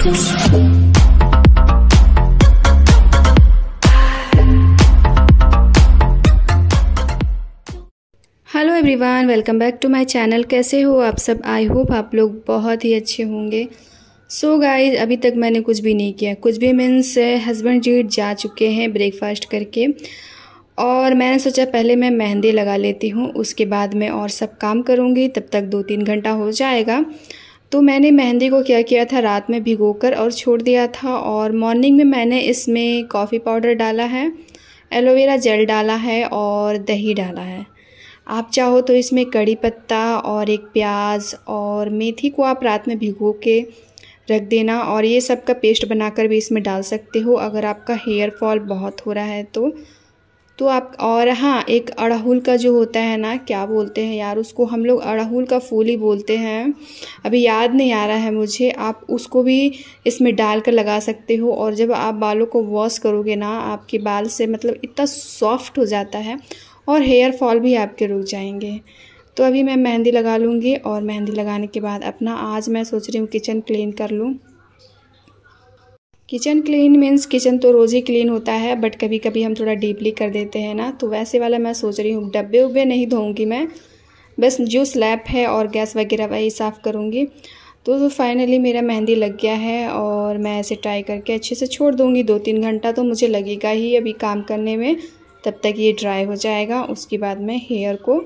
hello everyone welcome back to my channel कैसे हो आप सब आई होप आप लोग बहुत ही अच्छे होंगे सो so गाइस अभी तक मैंने कुछ भी नहीं किया कुछ भी मीन्स हस्बैंड eh, जी जा चुके हैं ब्रेकफास्ट करके और मैंने सोचा पहले मैं मेहंदी लगा लेती हूँ उसके बाद मैं और सब काम करूँगी तब तक दो तीन घंटा हो जाएगा तो मैंने मेहंदी को क्या किया था रात में भिगो कर और छोड़ दिया था और मॉर्निंग में मैंने इसमें कॉफ़ी पाउडर डाला है एलोवेरा जेल डाला है और दही डाला है आप चाहो तो इसमें कड़ी पत्ता और एक प्याज और मेथी को आप रात में भिगो के रख देना और ये सब का पेस्ट बनाकर भी इसमें डाल सकते हो अगर आपका हेयर फॉल बहुत हो रहा है तो तो आप और हाँ एक अड़हुल का जो होता है ना क्या बोलते हैं यार उसको हम लोग अड़हुल का फूल ही बोलते हैं अभी याद नहीं आ रहा है मुझे आप उसको भी इसमें डाल कर लगा सकते हो और जब आप बालों को वॉश करोगे ना आपके बाल से मतलब इतना सॉफ्ट हो जाता है और हेयर फॉल भी आपके रुक जाएंगे तो अभी मैं मेहंदी लगा लूँगी और मेहंदी लगाने के बाद अपना आज मैं सोच रही हूँ किचन क्लीन कर लूँ किचन क्लीन मीन्स किचन तो रोज़ ही क्लीन होता है बट कभी कभी हम थोड़ा डीपली कर देते हैं ना तो वैसे वाला मैं सोच रही हूँ डब्बे उब्बे नहीं धोऊँगी मैं बस जो स्लैब है और गैस वगैरह वही साफ़ करूँगी तो, तो फाइनली मेरा मेहंदी लग गया है और मैं ऐसे ट्राई करके अच्छे से छोड़ दूँगी दो तीन घंटा तो मुझे लगेगा ही अभी काम करने में तब तक ये ड्राई हो जाएगा उसके बाद मैं हेयर को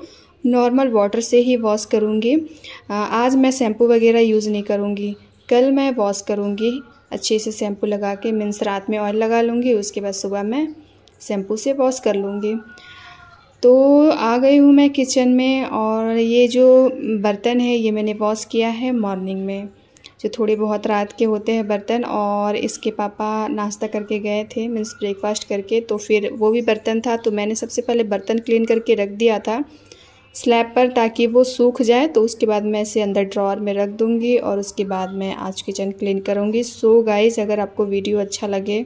नॉर्मल वाटर से ही वॉश करूँगी आज मैं शैम्पू वगैरह यूज़ नहीं करूँगी कल मैं वॉश करूँगी अच्छे से शैम्पू लगा के मीन्स रात में ऑयल लगा लूँगी उसके बाद सुबह मैं शैम्पू से वॉश कर लूँगी तो आ गई हूँ मैं किचन में और ये जो बर्तन है ये मैंने वॉश किया है मॉर्निंग में जो थोड़े बहुत रात के होते हैं बर्तन और इसके पापा नाश्ता करके गए थे मीन्स ब्रेकफास्ट करके तो फिर वो भी बर्तन था तो मैंने सबसे पहले बर्तन क्लीन करके रख दिया था स्लैब पर ताकि वो सूख जाए तो उसके बाद मैं इसे अंदर ड्रॉर में रख दूँगी और उसके बाद मैं आज किचन क्लीन करूँगी सो गाइज़ अगर आपको वीडियो अच्छा लगे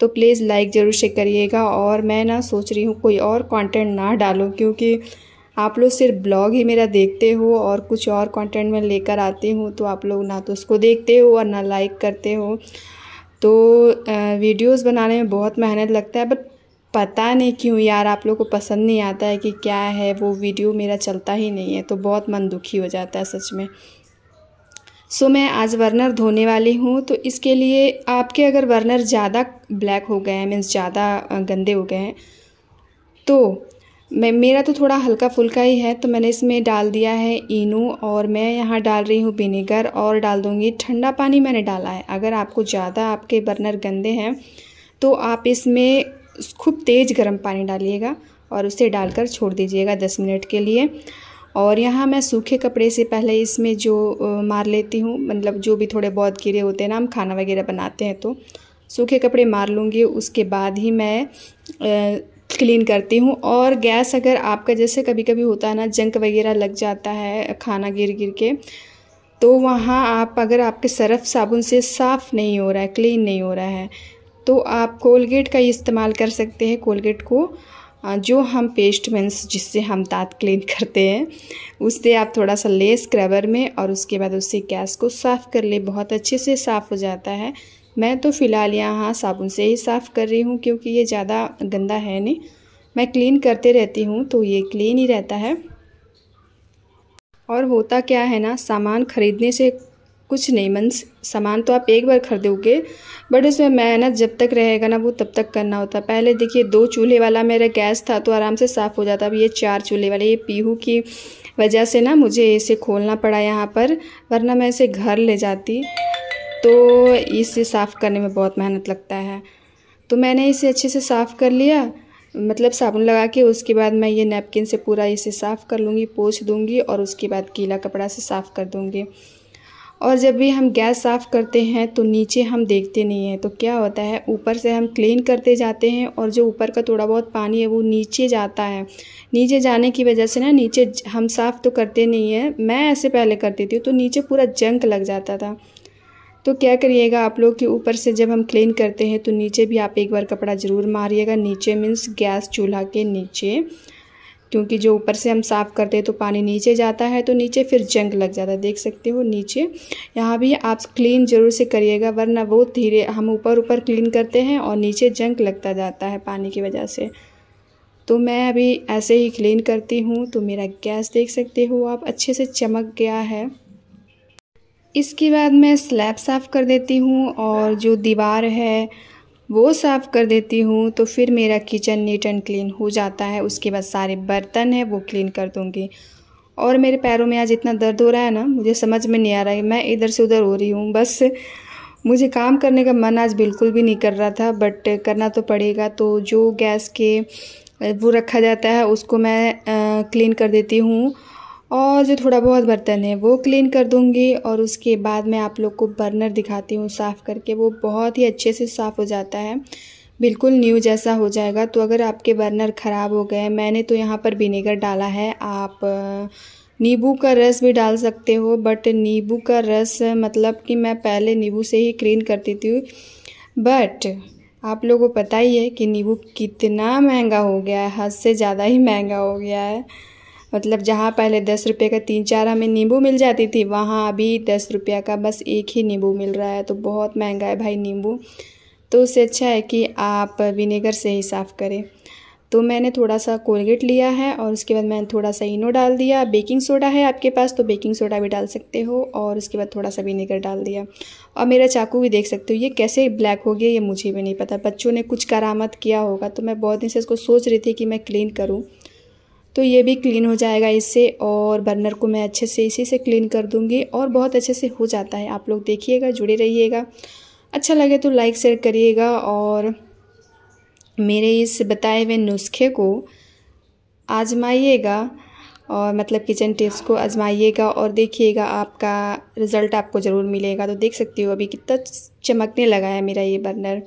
तो प्लीज़ लाइक ज़रूर शेयर करिएगा और मैं ना सोच रही हूँ कोई और कंटेंट ना डालूँ क्योंकि आप लोग सिर्फ ब्लॉग ही मेरा देखते हो और कुछ और कंटेंट मैं लेकर आती हूँ तो आप लोग ना तो उसको देखते हो और ना लाइक करते हो तो वीडियोस बनाने में बहुत मेहनत लगता है बट पता नहीं क्यों यार आप लोग को पसंद नहीं आता है कि क्या है वो वीडियो मेरा चलता ही नहीं है तो बहुत मन दुखी हो जाता है सच में सो मैं आज वर्नर धोने वाली हूँ तो इसके लिए आपके अगर वर्नर ज़्यादा ब्लैक हो गए हैं मीन्स ज़्यादा गंदे हो गए हैं तो मैं मेरा तो थोड़ा हल्का फुल्का ही है तो मैंने इसमें डाल दिया है इनू और मैं यहाँ डाल रही हूँ विनेगर और डाल दूँगी ठंडा पानी मैंने डाला है अगर आपको ज़्यादा आपके बर्नर गंदे हैं तो आप इसमें खूब तेज़ गर्म पानी डालिएगा और उसे डालकर छोड़ दीजिएगा दस मिनट के लिए और यहाँ मैं सूखे कपड़े से पहले इसमें जो मार लेती हूँ मतलब जो भी थोड़े बहुत गिरे होते हैं ना हम खाना वगैरह बनाते हैं तो सूखे कपड़े मार लूँगी उसके बाद ही मैं क्लीन करती हूँ और गैस अगर आपका जैसे कभी कभी होता है ना जंक वगैरह लग जाता है खाना गिर गिर के तो वहाँ आप अगर आपके सरफ साबुन से साफ़ नहीं हो रहा है क्लीन नहीं हो रहा है तो आप कोलगेट का इस्तेमाल कर सकते हैं कोलगेट को जो हम पेस्ट मीन्स जिससे हम दांत क्लीन करते हैं उससे आप थोड़ा सा ले स्क्रबर में और उसके बाद उससे गैस को साफ़ कर ले बहुत अच्छे से साफ़ हो जाता है मैं तो फ़िलहाल यहाँ साबुन से ही साफ़ कर रही हूँ क्योंकि ये ज़्यादा गंदा है नहीं मैं क्लीन करते रहती हूँ तो ये क्लीन ही रहता है और होता क्या है ना सामान ख़रीदने से कुछ नहीं मन सामान तो आप एक बार खरीदोगे बट उसमें मेहनत जब तक रहेगा ना वो तब तक करना होता है पहले देखिए दो चूल्हे वाला मेरा गैस था तो आराम से साफ़ हो जाता अब ये चार चूल्हे वाले ये पीहू की वजह से ना मुझे इसे खोलना पड़ा यहाँ पर वरना मैं इसे घर ले जाती तो इसे साफ़ करने में बहुत मेहनत लगता है तो मैंने इसे अच्छे से साफ़ कर लिया मतलब साबुन लगा के उसके बाद मैं ये नैपकिन से पूरा इसे साफ़ कर लूँगी पोछ दूँगी और उसके बाद गीला कपड़ा से साफ़ कर दूँगी और जब भी हम गैस साफ़ करते हैं तो नीचे हम देखते नहीं हैं तो क्या होता है ऊपर से हम क्लीन करते जाते हैं और जो ऊपर का थोड़ा बहुत पानी है वो नीचे जाता है नीचे जाने की वजह से ना नीचे हम साफ़ तो करते नहीं हैं मैं ऐसे पहले करती थी तो नीचे पूरा जंक लग जाता था तो क्या करिएगा आप लोग कि ऊपर से जब हम क्लीन करते हैं तो नीचे भी आप एक बार कपड़ा ज़रूर मारिएगा नीचे मीन्स गैस चूल्हा के नीचे क्योंकि जो ऊपर से हम साफ़ करते हैं तो पानी नीचे जाता है तो नीचे फिर जंग लग जाता है देख सकते हो नीचे यहाँ भी आप क्लीन ज़रूर से करिएगा वरना वो धीरे हम ऊपर ऊपर क्लीन करते हैं और नीचे जंग लगता जाता है पानी की वजह से तो मैं अभी ऐसे ही क्लीन करती हूँ तो मेरा गैस देख सकते हो आप अच्छे से चमक गया है इसके बाद मैं स्लैब साफ़ कर देती हूँ और जो दीवार है वो साफ़ कर देती हूँ तो फिर मेरा किचन नीट एंड क्लीन हो जाता है उसके बाद सारे बर्तन है वो क्लीन कर दूँगी और मेरे पैरों में आज इतना दर्द हो रहा है ना मुझे समझ में नहीं आ रहा है मैं इधर से उधर हो रही हूँ बस मुझे काम करने का मन आज बिल्कुल भी नहीं कर रहा था बट करना तो पड़ेगा तो जो गैस के वो रखा जाता है उसको मैं आ, क्लीन कर देती हूँ और जो थोड़ा बहुत बर्तन है वो क्लीन कर दूंगी और उसके बाद मैं आप लोग को बर्नर दिखाती हूँ साफ़ करके वो बहुत ही अच्छे से साफ़ हो जाता है बिल्कुल न्यू जैसा हो जाएगा तो अगर आपके बर्नर ख़राब हो गए मैंने तो यहाँ पर विनेगर डाला है आप नींबू का रस भी डाल सकते हो बट नींबू का रस मतलब कि मैं पहले नींबू से ही क्लीन करती थी बट आप लोगों को पता ही है कि नींबू कितना महंगा हो गया है हद से ज़्यादा ही महंगा हो गया है मतलब जहाँ पहले दस रुपये का तीन चार हमें नींबू मिल जाती थी वहाँ अभी दस रुपये का बस एक ही नींबू मिल रहा है तो बहुत महंगा है भाई नींबू तो उससे अच्छा है कि आप विनेगर से ही साफ़ करें तो मैंने थोड़ा सा कोलगेट लिया है और उसके बाद मैंने थोड़ा सा इनो डाल दिया बेकिंग सोडा है आपके पास तो बेकिंग सोडा भी डाल सकते हो और उसके बाद थोड़ा सा विनेगर डाल दिया और मेरा चाकू भी देख सकते हो ये कैसे ब्लैक हो गया ये मुझे भी नहीं पता बच्चों ने कुछ करामत किया होगा तो मैं बहुत दिन से इसको सोच रही थी कि मैं क्लीन करूँ तो ये भी क्लीन हो जाएगा इससे और बर्नर को मैं अच्छे से इसी से क्लीन कर दूँगी और बहुत अच्छे से हो जाता है आप लोग देखिएगा जुड़े रहिएगा अच्छा लगे तो लाइक शेयर करिएगा और मेरे इस बताए हुए नुस्खे को आजमाइएगा और मतलब किचन टिप्स को आजमाइएगा और देखिएगा आपका रिज़ल्ट आपको ज़रूर मिलेगा तो देख सकती हो अभी कितना चमकने लगा है मेरा ये बर्नर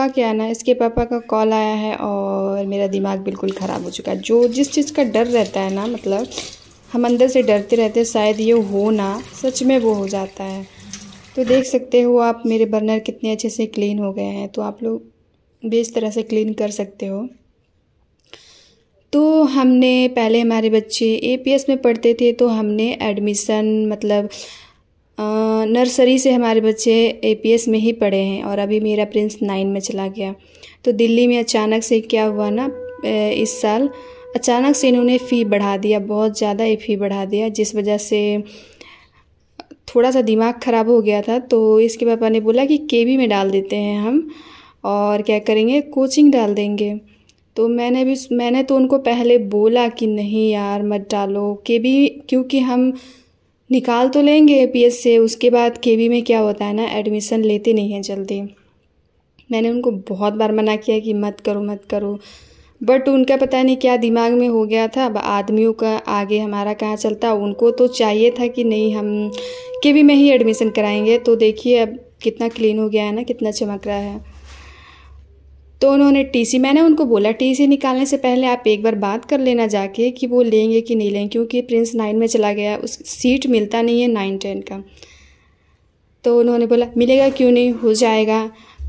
हुआ क्या ना इसके पापा का कॉल आया है और मेरा दिमाग बिल्कुल ख़राब हो चुका है जो जिस चीज़ का डर रहता है ना मतलब हम अंदर से डरते रहते शायद ये हो ना सच में वो हो जाता है तो देख सकते हो आप मेरे बर्नर कितने अच्छे से क्लीन हो गए हैं तो आप लोग भी इस तरह से क्लीन कर सकते हो तो हमने पहले हमारे बच्चे एपीएस में पढ़ते थे तो हमने एडमिशन मतलब नर्सरी से हमारे बच्चे एपीएस में ही पढ़े हैं और अभी मेरा प्रिंस नाइन में चला गया तो दिल्ली में अचानक से क्या हुआ ना इस साल अचानक से इन्होंने फ़ी बढ़ा दिया बहुत ज़्यादा ये फ़ी बढ़ा दिया जिस वजह से थोड़ा सा दिमाग ख़राब हो गया था तो इसके पापा ने बोला कि के में डाल देते हैं हम और क्या करेंगे कोचिंग डाल देंगे तो मैंने भी मैंने तो उनको पहले बोला कि नहीं यार मत डालो के क्योंकि हम निकाल तो लेंगे ए से उसके बाद के में क्या होता है ना एडमिशन लेते नहीं हैं जल्दी मैंने उनको बहुत बार मना किया कि मत करो मत करो बट उनका पता नहीं क्या दिमाग में हो गया था अब आदमियों का आगे हमारा कहाँ चलता उनको तो चाहिए था कि नहीं हम के में ही एडमिशन कराएंगे तो देखिए अब कितना क्लीन हो गया है ना कितना चमक रहा है तो उन्होंने टीसी मैंने उनको बोला टीसी निकालने से पहले आप एक बार बात कर लेना जाके कि वो लेंगे कि नहीं लेंगे क्योंकि प्रिंस नाइन में चला गया उस सीट मिलता नहीं है नाइन टेन का तो उन्होंने बोला मिलेगा क्यों नहीं हो जाएगा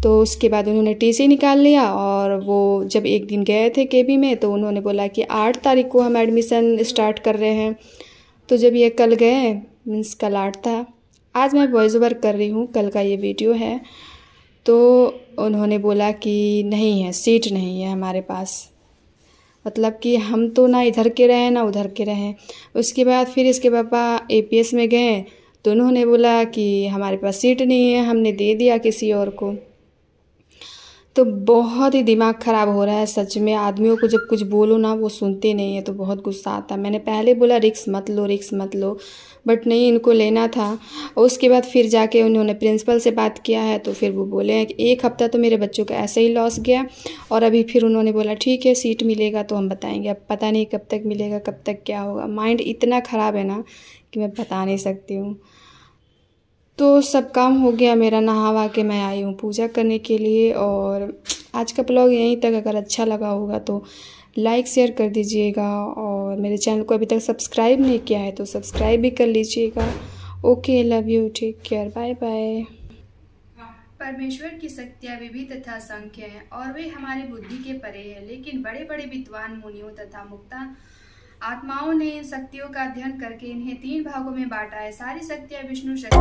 तो उसके बाद उन्होंने टीसी निकाल लिया और वो जब एक दिन गए थे के में तो उन्होंने बोला कि आठ तारीख को हम एडमिशन स्टार्ट कर रहे हैं तो जब ये कल गए मीन्स कल आठ था आज मैं वॉइस ओवर कर रही हूँ कल का ये वीडियो है तो उन्होंने बोला कि नहीं है सीट नहीं है हमारे पास मतलब कि हम तो ना इधर के रहे ना उधर के रहे उसके बाद फिर इसके पापा एस में गए तो उन्होंने बोला कि हमारे पास सीट नहीं है हमने दे दिया किसी और को तो बहुत ही दिमाग ख़राब हो रहा है सच में आदमियों को जब कुछ बोलो ना वो सुनते नहीं है तो बहुत गुस्सा आता है मैंने पहले बोला रिक्स मत लो रिक्स मत लो बट नहीं इनको लेना था और उसके बाद फिर जाके उन्होंने प्रिंसिपल से बात किया है तो फिर वो बोले हैं कि एक हफ़्ता तो मेरे बच्चों का ऐसे ही लॉस गया और अभी फिर उन्होंने बोला ठीक है सीट मिलेगा तो हम बताएंगे अब पता नहीं कब तक मिलेगा कब तक क्या होगा माइंड इतना ख़राब है ना कि मैं बता नहीं सकती हूँ तो सब काम हो गया मेरा नहावा के मैं आई हूँ पूजा करने के लिए और आज का ब्लॉग यहीं तक अगर अच्छा लगा होगा तो लाइक शेयर कर दीजिएगा और मेरे चैनल को अभी तक सब्सक्राइब नहीं किया है तो सब्सक्राइब भी कर लीजिएगा okay love you take care bye bye परमेश्वर की शक्तियाँ विधि तथा संख्या हैं और वे हमारी बुद्धि के परे हैं लेकिन बड़े बड़े विद्वान मुनियों तथा मुक्ता आत्माओं ने इन शक्तियों का अध्ययन करके इन्हें तीन भागों में बांटा है सारी शक्तियां विष्णु शक्ति